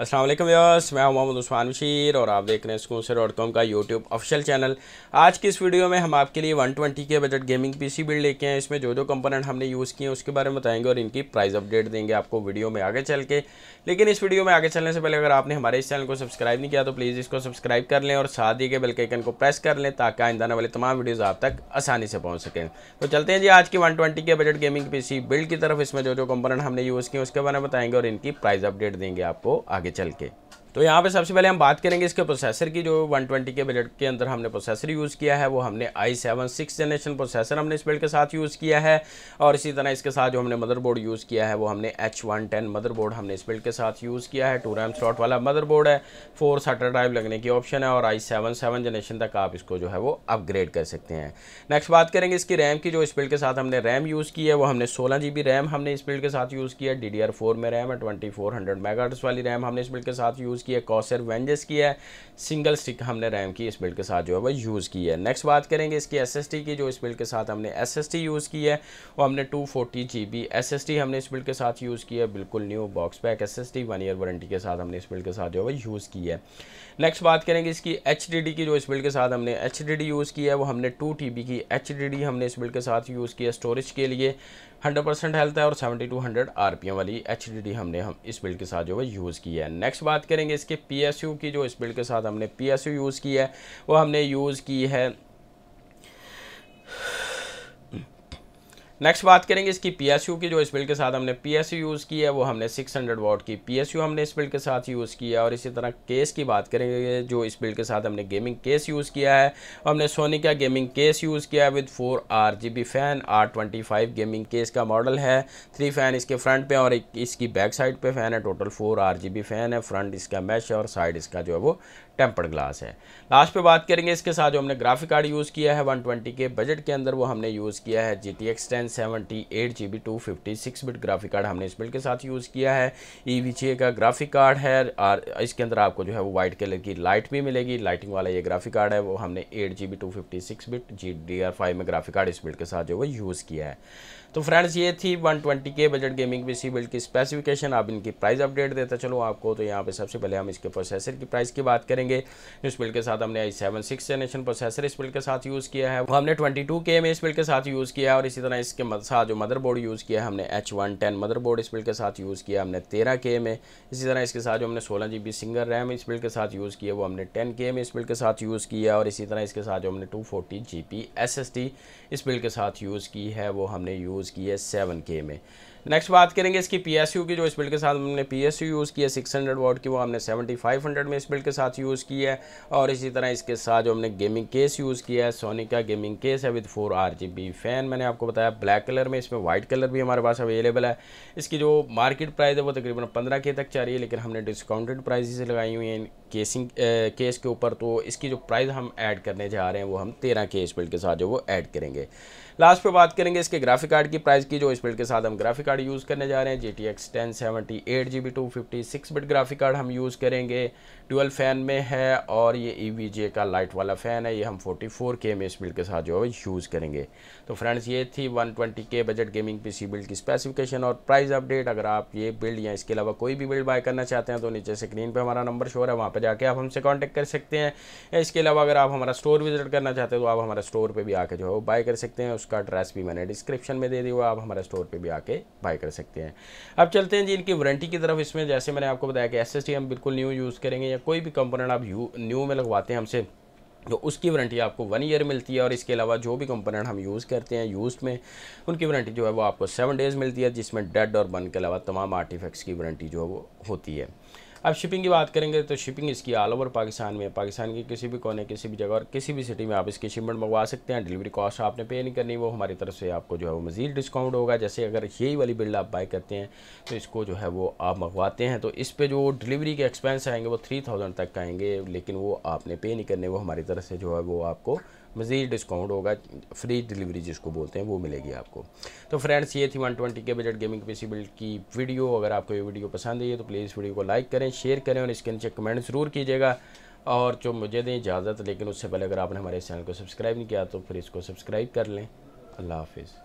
असलम व्यवर्स मैं मोहम्मद उस्मान बशीर और आप देख रहे हैं स्कूसर डॉट कॉम का यूट्यूब ऑफिशियल चैनल आज की इस वीडियो में हम आपके लिए 120 के बजट गेमिंग पीसी बिल्ड लेके हैं इसमें जो जो कंपोनेंट हमने यूज़ किए हैं उसके बारे में बताएंगे और इनकी प्राइस अपडेट देंगे आपको वीडियो में आगे चल के लेकिन इस वीडियो में आगे चलने से पहले अगर आपने हमारे इस चैनल को सब्सक्राइब नहीं किया तो प्लीज़ इसको सब्सक्राइब कर लें और साथ ही के बेलकैकन को प्रेस कर लें ताकि आइंदा आने वाले तमाम वीडियोज़ आप तक आसानी से पहुँच सकें तो चलते हैं जी आज की वन के बजट गेमिंग पी बिल्ड की तरफ इसमें जो जो कंपोनेंट हमने यूज़ किए उसके बारे में बताएंगे और इनकी प्राइस अपडेट देंगे आपको आगे चल के तो यहाँ पे सबसे पहले हम बात करेंगे इसके प्रोसेसर की जो 120 के बजट के अंदर हमने प्रोसेसर यूज़ किया है वो हमने i seven six generation processor हमने इस बिल्ड के साथ यूज़ किया है और इसी तरह इसके साथ जो हमने मदरबोर्ड यूज़ किया है वो हमने एच वन टेन मदरबोर्ड हमने इस बिल्ड के साथ यूज़ किया है टू रैम स्लॉट वाला मदरबोर्ड है फोर सटर ड्राइव लगने की ऑप्शन है और आई सेवन सेवन जनरेशन तक आप इसको जो है वो अपग्रेड कर सकते हैं नेक्स्ट बात करेंगे इसकी रैम की जो इस बिल्ड के साथ हमने रैम यूज़ की है वो हमने सोलह जी बी रैम हमने इस बिल्ड के साथ यूज़ किया डी डी आर फोर में रैम है ट्वेंटी फोर हंड्रेड वाली रैम हमने इस बिल्ड के साथ यूज़ यूज़ किया है कॉसर वेंजेस की है सिंगल स्टिक हमने रैम की इस बिल्ड के साथ जो है वो यूज़ की है नेक्स्ट बात करेंगे इसकी एसएसटी की जो इस बिल्ड के साथ हमने एसएसटी यूज़ की है वो हमने टू फोर्टी हमने इस बिल्ड के साथ यूज़ किया है बिल्कुल new box pack S S year warranty के साथ हमने इस बिल्ड के साथ जो है वो यूज़ की है नेक्स्ट बात करेंगे इसकी एच की जो इस बिल्ड के साथ हमने एच यूज़ की है वो हमने टू की एच हमने इस बिल्ड के साथ यूज़ किया स्टोरेज के लिए 100% परसेंट हेल्थ है और 7200 टू हंड्रेड वाली एच हमने हम इस बिल्ड के साथ जो है यूज़ की है नेक्स्ट बात करेंगे इसके पी की जो इस बिल्ड के साथ हमने पी यूज़ की है वो हमने यूज़ की है नेक्स्ट बात करेंगे इसकी पीएसयू की जो इस बिल के साथ हमने पीएसयू यूज़ की है वो हमने 600 हंड्रेड वॉट की पीएसयू हमने इस बिल के साथ यूज़ किया और इसी तरह केस की बात करेंगे जो इस बिल के साथ हमने गेमिंग केस यूज़ किया है हमने सोनी का गेमिंग केस यूज़ किया है with four R G B fan R twenty five gaming case का मॉडल है थ्री फ़ैन इसके फ्रंट पर और इसकी बैक साइड पर फ़ैन है total four R G B fan है फ्रंट इसका मैश है और साइड इसका जो है वो टेम्पर्ड ग्लास है लास्ट पे बात करेंगे इसके साथ जो हमने ग्राफिक कार्ड यूज़ किया है वन ट्वेंटी के बजट के अंदर वो हमने यूज़ किया है G T X ten seventy eight G B two fifty six bit graphic card हमने इस बिल्ड के साथ यूज़ किया है ई वी जी का ग्राफिक कार्ड है और इसके अंदर आपको जो है वो वाइट कलर की लाइट भी मिलेगी लाइटिंग वाला ये ग्राफिक कार्ड है वो हमने eight G B two fifty six bit G D R five में ग्राफिक कार्ड इस बिल्ड के साथ जो वो यूज़ किया है तो फ्रेंड्स ये थी वन ट्वेंटी के budget gaming P C build की स्पेसिफिकेशन आप इनकी प्राइस अपडेट देते चलो आपको तो यहाँ पे सबसे पहले हम इसके प्रोसेसर की प्राइस की बात करेंगे इस बिल्ड के साथ हमने i seven six generation processor इस बिल्ड के साथ यूज़ किया है वो हमने ट्वेंटी टू के में इस बिल्ड के साथ यूज़ किया है और इसी तरह इसके इसके साथ जो मदर बोर्ड यूज़ किया हमने H one ten motherboard इस बिल्ड के साथ यूज़ किया हमने तेरह के में इसी तरह इसके साथ जो हमने सोलह जी बी सिंगल रैम इस बिल्ड के साथ यूज़ किया वो हमने टेन के में इस बिल्ड के साथ यूज़ किया और इसी तरह इसके साथ जो हमने two forty G B S S D इस बिल्ड के साथ यूज़ की है वो हमने यूज़ की है सेवन के में नेक्स्ट बात करेंगे इसकी पी एस यू की जो इस बिल्ड के साथ हमने पी एस यू यूज़ किया सिक्स हंड्रेड वॉट की वो हमने सेवेंटी फाइव हंड्रेड में इस बिल्ड के साथ यूज़ की है और इसी तरह इसके साथ जो हमने गेमिंग केस यूज़ किया है सोनी का गेमिंग केस है with four R G B fan मैंने आपको बताया ब्लैक ब्लैक कलर में इसमें वाइट कलर भी हमारे पास अवेलेबल है इसकी जो मार्केट प्राइस है वो तकरीबन पंद्रह के तक चाह रही है लेकिन हमने डिस्काउंटेड प्राइजेस लगाई हुई हैं केसिंग केस के ऊपर तो इसकी जो प्राइस हम ऐड करने जा रहे हैं वो हम तेरह के स्पीड के साथ जो वो ऐड करेंगे लास्ट पे बात करेंगे इसके ग्राफिक कार्ड की प्राइस की जो बिल्ड के साथ हम ग्राफिक कार्ड यूज़ करने जा रहे हैं G T X ten seventy eight G B two fifty six bit graphic card हम यूज़ करेंगे ट्वेल्व फैन में है और ये ई वी जे का लाइट वाला फ़ैन है ये हम फोर्टी फोर के एम इस बिल्ड के साथ जो है यूज़ करेंगे तो फ्रेंड्स ये थी वन ट्वेंटी के budget gaming P C build की स्पेसिफिकेशन और प्राइस अपडेट अगर आप ये बिल्ड या इसके अलावा कोई भी बिल्ड बाय करना चाहते हैं तो नीचे स्क्रीन पर हमारा नंबर शोर है वहाँ पर जाके आप हमसे कॉन्टैक्ट कर सकते हैं इसके अलावा अगर आप हमारा स्टोर विजिट करना चाहते हो तो आप हमारा स्टोर पर भी आके जो है वो बाय कर सकते हैं उसका एड्रेस भी मैंने डिस्क्रिप्शन में दे दिया आप हमारा स्टोर पर भी आके बाय कर सकते हैं अब चलते हैं जी इनकी वारंटी की तरफ इसमें जैसे मैंने आपको बताया कि एस हम बिल्कुल न्यू यूज़ करेंगे या कोई भी कंपोनेंट आप न्यू में लगवाते हैं हमसे तो उसकी वारंटी आपको वन ईयर मिलती है और इसके अलावा जो भी कंपोनेंट हम यूज़ करते हैं यूज़ में उनकी वारंटी जो है वो आपको सेवन डेज़ मिलती है जिसमें डेड और बन के अलावा तमाम आर्टिफैक्ट्स की वारंटी जो है वो होती है अब शिपिंग की बात करेंगे तो शिपिंग इसकी ऑल ओवर पाकिस्तान में पाकिस्तान के किसी भी कोने किसी भी जगह और किसी भी सिटी में आप इसकी शिपमेंट मंगवा सकते हैं डिलीवरी कॉस्ट आपने पे नहीं करनी वो हमारी तरफ से आपको जो है वो मज़ीद डिस्काउंट होगा जैसे अगर यही वाली बिल्ड आप बाई करते हैं तो इसको जो है वो आप मंगवाते हैं तो इस पर जो डिलीवरी के एक्सपेंस आएंगे वो थ्री तक आएंगे लेकिन वो आपने पे नहीं करने वो हमारी तरफ से जो है वो आपको मज़ीद डिस्काउंट होगा फ्री डिलीवरी जिसको बोलते हैं वो मिलेगी आपको तो फ्रेंड्स ये थी 120 के बजट गेमिंग पीसी बिल्ड की वीडियो अगर आपको ये वीडियो पसंद आई है तो प्लीज़ वीडियो को लाइक करें शेयर करें और इसके नीचे कमेंट ज़रूर कीजिएगा और जो मुझे दें इजाज़त लेकिन उससे पहले अगर आपने हमारे चैनल को सब्सक्राइब नहीं किया तो फिर इसको सब्सक्राइब कर लें अल्लाह हाफिज़